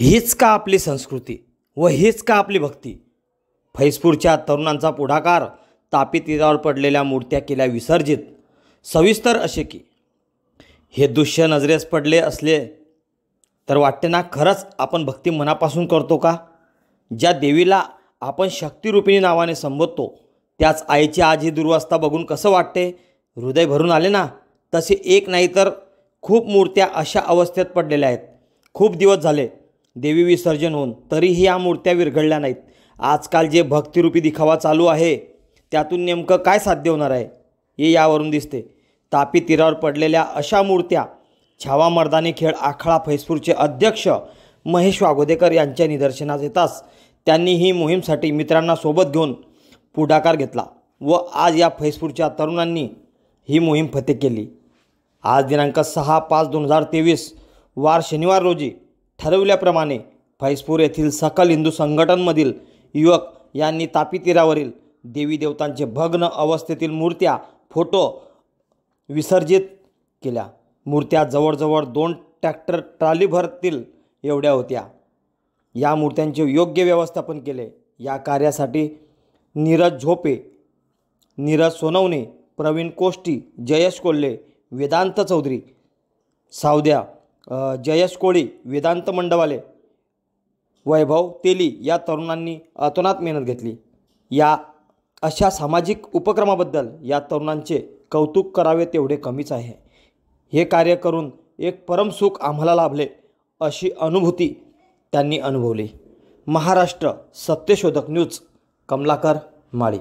हीच का आपली संस्कृती व हीच का आपली भक्ती फैसपूरच्या तरुणांचा पुढाकार तापी तीरावर पडलेल्या मूर्त्या केल्या विसर्जित सविस्तर असे की हे दृश्य नजरेस पडले असले तर वाटते ना खरंच आपण भक्ती मनापासून करतो का ज्या देवीला आपण शक्तिरूपिणी नावाने संबोधतो त्याच आईची आज ही दुर्वस्था बघून कसं वाटते हृदय भरून आले ना तसे एक नाही तर खूप मूर्त्या अशा अवस्थेत पडलेल्या आहेत खूप दिवस झाले देवी विसर्जन होऊन तरीही या मूर्त्या विरघळल्या नाहीत आजकाल जे भक्तिरूपी दिखावा चालू आहे त्यातून नेमकं काय साध्य होणार आहे हे यावरून दिसते तापी तीरावर पडलेल्या अशा मूर्त्या छावा मर्दानी खेळ आखाळा फैसपूरचे अध्यक्ष महेश वाघोदेकर यांच्या निदर्शनास येताच त्यांनी ही मोहीमसाठी मित्रांना सोबत घेऊन पुढाकार घेतला व आज या फैसपूरच्या तरुणांनी ही मोहीम फते केली आज दिनांक सहा पाच दोन हजार तेवीस वार शनिवार रोजी ठरवल्याप्रमाणे फैजपूर येथील सकल हिंदू संघटनमधील युवक यांनी तापी तीरावरील देवी देवतांचे भग्न अवस्थेतील मूर्त्या फोटो विसर्जित केल्या मूर्त्या जवळजवळ दोन ट्रॅक्टर ट्रॉलीभरतील एवढ्या होत्या या मूर्त्यांचे योग्य व्यवस्थापन केले या कार्यासाठी नीरज झोपे नीरज सोनवणे प्रवीण कोष्टी जयेश कोल्हे वेदांत चौधरी सावद्या जयश कोळी वेदांत मंडवाले वैभव तेली या तरुणांनी अतोनात मेहनत घेतली या अशा सामाजिक उपक्रमाबद्दल या तरुणांचे कौतुक करावे तेवढे कमीच आहे हे कार्य करून एक परमसुख आम्हाला लाभले अशी अनुभूती त्यांनी अनुभवली महाराष्ट्र सत्यशोधक न्यूज कमलाकर माळी